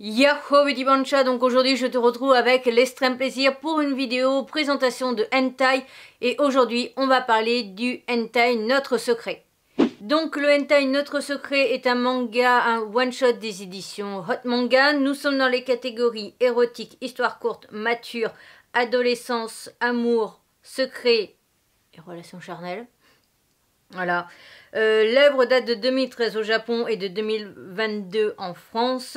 Yahoo Bidibancha, donc aujourd'hui je te retrouve avec l'extrême plaisir pour une vidéo présentation de hentai et aujourd'hui on va parler du hentai Notre Secret. Donc le hentai Notre Secret est un manga, un one-shot des éditions Hot Manga. Nous sommes dans les catégories érotique, histoire courte, mature, adolescence, amour, secret et relations charnelles. Voilà. Euh, l'œuvre date de 2013 au Japon et de 2022 en France.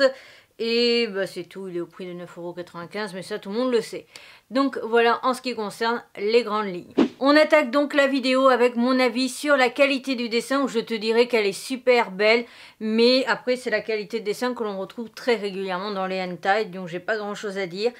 Et bah, c'est tout, il est au prix de 9,95€, mais ça tout le monde le sait. Donc voilà en ce qui concerne les grandes lignes. On attaque donc la vidéo avec mon avis sur la qualité du dessin où je te dirais qu'elle est super belle mais après c'est la qualité de dessin que l'on retrouve très régulièrement dans les hentai donc j'ai pas grand chose à dire.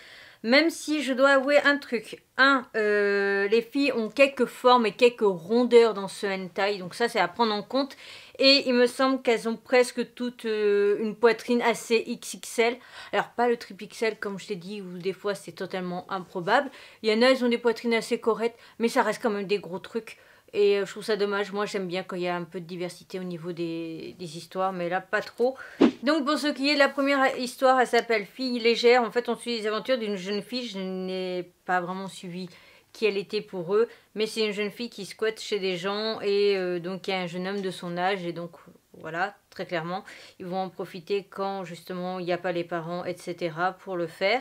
Même si je dois avouer un truc. Un, euh, les filles ont quelques formes et quelques rondeurs dans ce hentai, donc ça c'est à prendre en compte. Et il me semble qu'elles ont presque toutes euh, une poitrine assez XXL. Alors pas le triple XL comme je t'ai dit, ou des fois c'est totalement improbable. Il y en a, elles ont des poitrines assez correctes, mais ça reste quand même des gros trucs. Et euh, je trouve ça dommage. Moi, j'aime bien quand il y a un peu de diversité au niveau des, histoires, mais là, pas trop. Donc, pour ce qui est de la première histoire, elle s'appelle Fille légère. En fait, on suit les aventures d'une jeune fille. Je n'ai pas vraiment suivi qui elle était pour eux, mais c'est une jeune fille qui squatte chez des gens et euh, donc il y a un jeune homme de son âge et donc voilà, très clairement, ils vont en profiter quand justement il n'y a pas les parents, etc. pour le faire.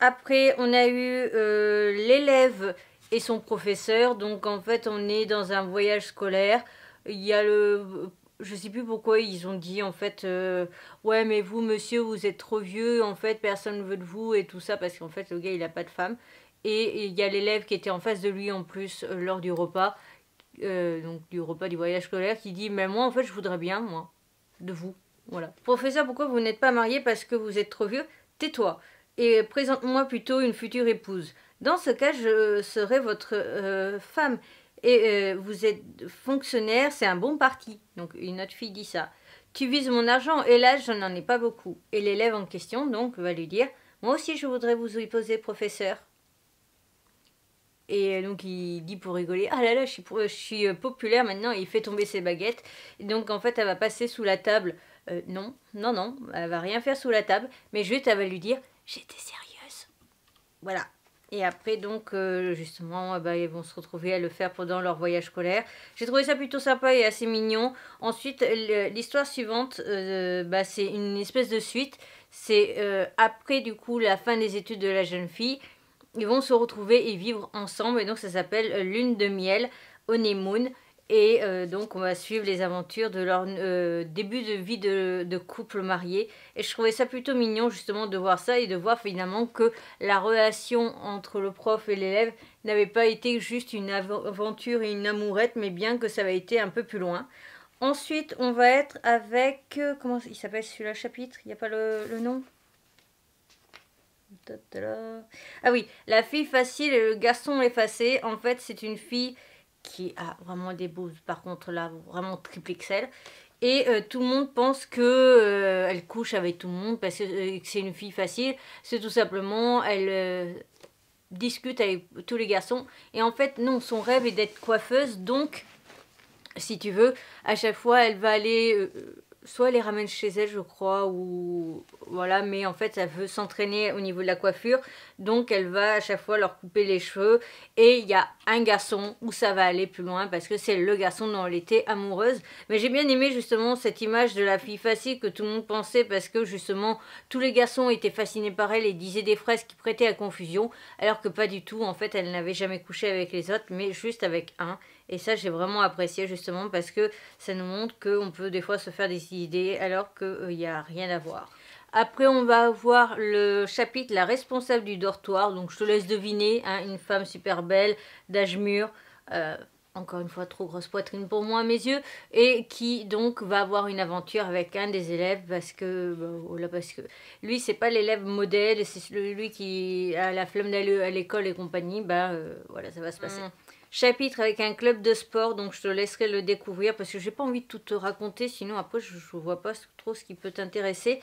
Après, on a eu euh, l'élève et son professeur. Donc en fait, on est dans un voyage scolaire. Il y a le je sais plus pourquoi ils ont dit en fait euh, ouais mais vous monsieur vous êtes trop vieux en fait personne ne veut de vous et tout ça parce qu'en fait le gars il n'a pas de femme et il y a l'élève qui était en face de lui en plus euh, lors du repas euh, donc du repas du voyage scolaire qui dit mais moi en fait je voudrais bien moi de vous voilà professeur pourquoi vous n'êtes pas marié parce que vous êtes trop vieux tais-toi et présente-moi plutôt une future épouse dans ce cas, je serai votre euh, femme. Et euh, vous êtes fonctionnaire, c'est un bon parti. Donc une autre fille dit ça. Tu vises mon argent, et là, je n'en ai pas beaucoup. Et l'élève en question, donc, va lui dire Moi aussi, je voudrais vous y poser, professeur. Et euh, donc il dit pour rigoler, ah là là, je suis, populaire maintenant, il fait tomber ses baguettes. donc en fait, elle va passer sous la table. non, non, non, elle va rien faire sous la table, mais juste elle va lui dire, j'étais sérieuse. Voilà. Et après, donc, euh, justement, euh, bah, ils vont se retrouver à le faire pendant leur voyage scolaire. J'ai trouvé ça plutôt sympa et assez mignon. Ensuite, euh, l'histoire suivante, bah, c'est une espèce de suite. C'est après, du coup, la fin des études de la jeune fille. Ils vont se retrouver et vivre ensemble. Et donc, ça s'appelle Lune de miel, Honeymoon. Et euh, donc, on va suivre les aventures de leur euh, début de vie de, couple marié. Et je trouvais ça plutôt mignon, justement, de voir ça et de voir finalement que la relation entre le prof et l'élève n'avait pas été juste une aventure et une amourette, mais bien que ça avait été un peu plus loin. Ensuite, on va être avec. Euh, comment il s'appelle celui-là, chapitre Il n'y a pas le, le nom Ah oui, la fille facile et le garçon effacé. En fait, c'est une fille qui a vraiment des beaux, par contre là, vraiment triple XL. Et euh, tout le monde pense que euh, elle couche avec tout le monde parce euh, que c'est une fille facile. C'est tout simplement, elle discute avec tous les garçons. Et en fait, non, son rêve est d'être coiffeuse. Donc, si tu veux, à chaque fois, elle va aller soit elle les ramène chez elle, je crois, ou voilà, mais en fait, elle veut s'entraîner au niveau de la coiffure, donc elle va à chaque fois leur couper les cheveux. Et il y a un garçon où ça va aller plus loin parce que c'est le garçon dont elle était amoureuse. Mais j'ai bien aimé justement cette image de la fille facile que tout le monde pensait parce que justement tous les garçons étaient fascinés par elle et disaient des fraises qui prêtaient à confusion, alors que pas du tout. En fait, elle n'avait jamais couché avec les autres, mais juste avec un. Et ça, j'ai vraiment apprécié justement parce que ça nous montre qu'on peut des fois se faire des idées alors qu'il n'y a rien à voir. Après, on va voir le chapitre La responsable du dortoir. Donc, je te laisse deviner, hein, une femme super belle, d'âge mûr. Euh, encore une fois, trop grosse poitrine pour moi à mes yeux, et qui donc va avoir une aventure avec un des élèves parce que, lui, bah, voilà, parce que lui, c'est pas l'élève modèle, c'est lui qui a la flemme d'aller à l'école et compagnie, ben voilà, ça va se passer. Mmh chapitre avec un club de sport, donc je te laisserai le découvrir parce que j'ai pas envie de tout te raconter, sinon après je, ne vois pas trop ce qui peut t'intéresser.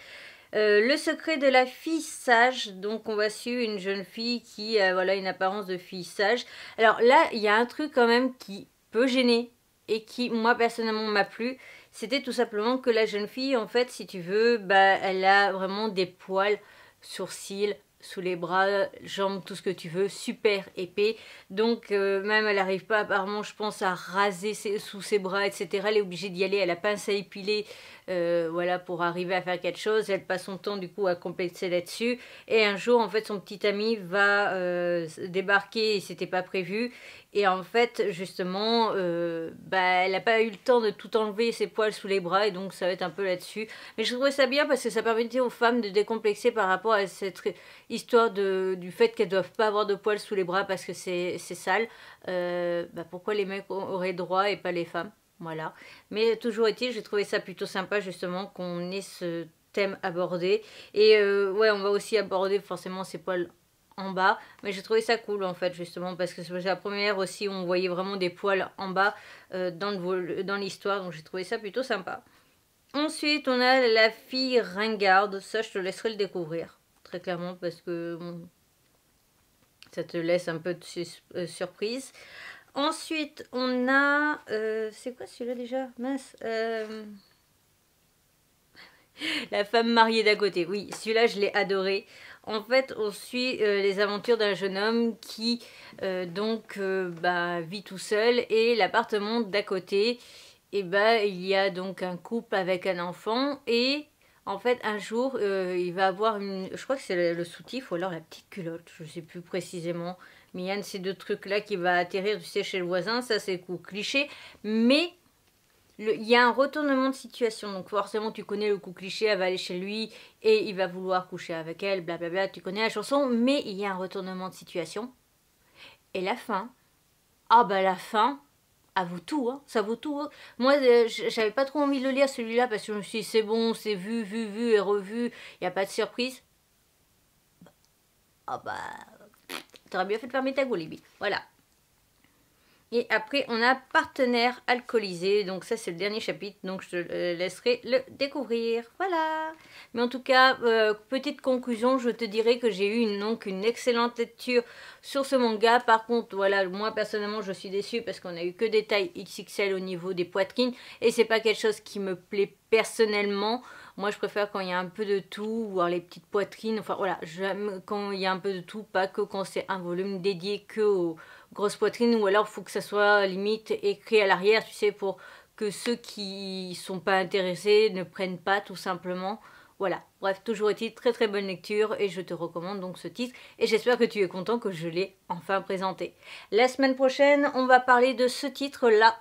Euh, le secret de la fille sage. Donc, on va suivre une jeune fille qui a voilà, une apparence de fille sage. Alors là, il y a un truc quand même qui peut gêner et qui, moi, personnellement, m'a plu. C'était tout simplement que la jeune fille, en fait, si tu veux, bah, elle a vraiment des poils, sourcils, sous les bras, jambes, tout ce que tu veux, super épais. Donc euh, même elle n'arrive pas apparemment je pense à raser sous ses bras, etc. Elle est obligée d'y aller à la pince à épiler euh, voilà, pour arriver à faire quelque chose. Elle passe son temps du coup à compléter là-dessus. Et un jour en fait son petit ami va euh, débarquer et c'était pas prévu. Et en fait, justement, euh, bah, elle n'a pas eu le temps de tout enlever ses poils sous les bras et donc ça va être un peu là-dessus. Mais je trouvais ça bien parce que ça permettait aux femmes de décomplexer par rapport à cette histoire du fait qu'elles doivent pas avoir de poils sous les bras parce que c'est sale. Euh, bah, pourquoi les mecs auraient droit et pas les femmes Voilà. Mais toujours est-il, j'ai trouvé ça plutôt sympa justement qu'on ait ce thème abordé. Et euh, ouais, on va aussi aborder forcément ces poils en bas mais j'ai trouvé ça cool en fait justement parce que c'est la première aussi où on voyait vraiment des poils en bas euh, euh, dans l'histoire donc j'ai trouvé ça plutôt sympa ensuite on a la fille ringarde ça je te laisserai le découvrir très clairement parce que ça te laisse un peu de euh, surprise ensuite on a c'est quoi celui-là déjà mince la femme mariée d'à côté oui celui-là je l'ai adoré en fait, on suit euh, les aventures d'un jeune homme qui euh, donc euh, bah, vit tout seul et l'appartement d'à côté, et bah, il y a donc un couple avec un enfant et en fait un jour il va avoir une, je crois que c'est le, soutif ou alors la petite culotte, je ne sais plus précisément, mais il y a de ces deux trucs là qui va atterrir du chez le voisin, ça c'est coup cliché, mais il y a un retournement de situation. Donc forcément, tu connais le coup cliché, elle va aller chez lui et il va vouloir coucher avec elle, blablabla, tu connais la chanson, mais il y a un retournement de situation. Et la fin, ah bah la fin, à vous tout, hein. ça vaut tout. Hein. Moi, euh, j'avais pas trop envie de le lire celui-là parce que je me suis dit c'est bon, c'est vu, vu, vu et revu, il n'y a pas de surprise. Bah. Ah bah, t'aurais bien fait de fermer ta Voilà. Et après, on a partenaire alcoolisé. Donc ça, c'est le dernier chapitre. Donc je te euh, laisserai le découvrir. Voilà. Mais en tout cas, euh, petite conclusion, je te dirais que j'ai eu une, donc, excellente lecture sur ce manga. Par contre, voilà, moi personnellement, je suis déçue parce qu'on a eu que des tailles XXL au niveau des poitrines. Et c'est pas quelque chose qui me plaît personnellement. Moi, je préfère quand il y a un peu de tout, voir les petites poitrines. Enfin voilà, j'aime quand il y a un peu de tout, pas que quand c'est un volume dédié que au grosse poitrine ou alors faut que ça soit limite écrit à l'arrière, tu sais, pour que ceux qui sont pas intéressés ne prennent pas tout simplement. Voilà, bref, toujours est très très bonne lecture et je te recommande donc ce titre et j'espère que tu es content que je l'ai enfin présenté. La semaine prochaine, on va parler de ce titre-là.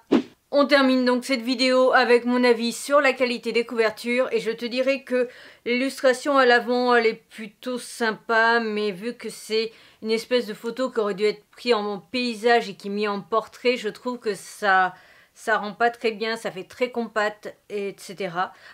On termine donc cette vidéo avec mon avis sur la qualité des couvertures et je te dirais que l'illustration à l'avant elle est plutôt sympa mais vu que c'est une espèce de photo qui aurait dû être prise en paysage et qui est mise en portrait je trouve que ça ça rend pas très bien, ça fait très compact, etc.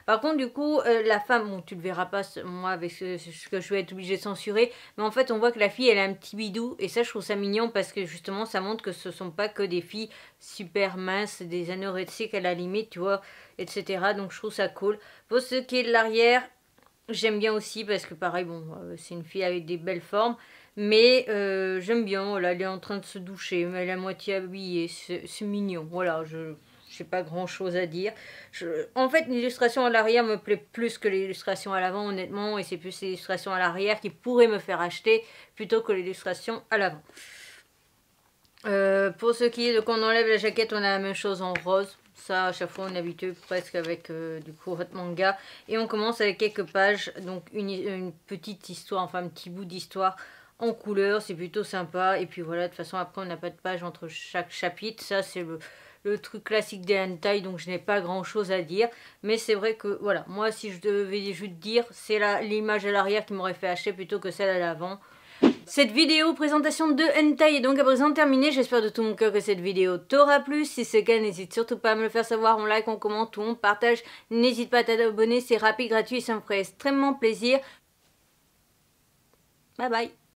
Par contre, du coup, euh, la femme, bon, tu le verras pas, moi, avec ce, que je vais être obligée de censurer, mais en fait, on voit que la fille, elle a un petit bidou, et ça, je trouve ça mignon, parce que justement, ça montre que ce ne sont pas que des filles super minces, des anorexiques à la limite, tu vois, etc. Donc, je trouve ça cool. Pour ce qui est de l'arrière, j'aime bien aussi, parce que pareil, bon, euh, c'est une fille avec des belles formes, mais euh, j'aime bien, elle est en train de se doucher, mais elle est à moitié habillée, c'est mignon. Voilà, je n'ai pas grand-chose à dire. en fait, l'illustration à l'arrière me plaît plus que l'illustration à l'avant, honnêtement, et c'est plus l'illustration à l'arrière qui pourrait me faire acheter plutôt que l'illustration à l'avant. Euh, pour ce qui est de quand on enlève la jaquette, on a la même chose en rose. Ça, à chaque fois, on est habitué presque avec euh, du coup votre manga. Et on commence avec quelques pages, donc une petite histoire, enfin un petit bout d'histoire en couleur, c'est plutôt sympa. Et puis voilà, de toute façon, après, on n'a pas de page entre chaque chapitre. Ça, c'est le, truc classique des hentai, donc je n'ai pas grand-chose à dire. Mais c'est vrai que, voilà, moi, si je devais juste dire, c'est l'image à l'arrière qui m'aurait fait acheter plutôt que celle à l'avant. Cette vidéo présentation de hentai est donc à présent terminée. J'espère de tout mon cœur que cette vidéo t'aura plu. Si c'est le cas, n'hésite surtout pas à me le faire savoir. On like, on commente on partage. N'hésite pas à t'abonner, c'est rapide, gratuit, ça me ferait extrêmement plaisir. Bye bye